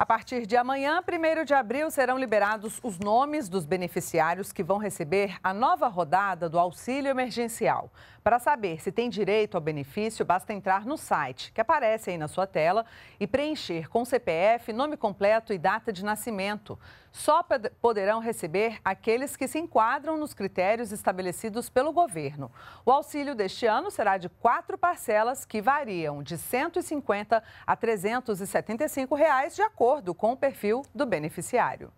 A partir de amanhã, 1 de abril, serão liberados os nomes dos beneficiários que vão receber a nova rodada do auxílio emergencial. Para saber se tem direito ao benefício, basta entrar no site, que aparece aí na sua tela, e preencher com CPF, nome completo e data de nascimento. Só poderão receber aqueles que se enquadram nos critérios estabelecidos pelo governo. O auxílio deste ano será de quatro parcelas que variam de R$ 150 a R$ 375, reais, de acordo acordo com o perfil do beneficiário.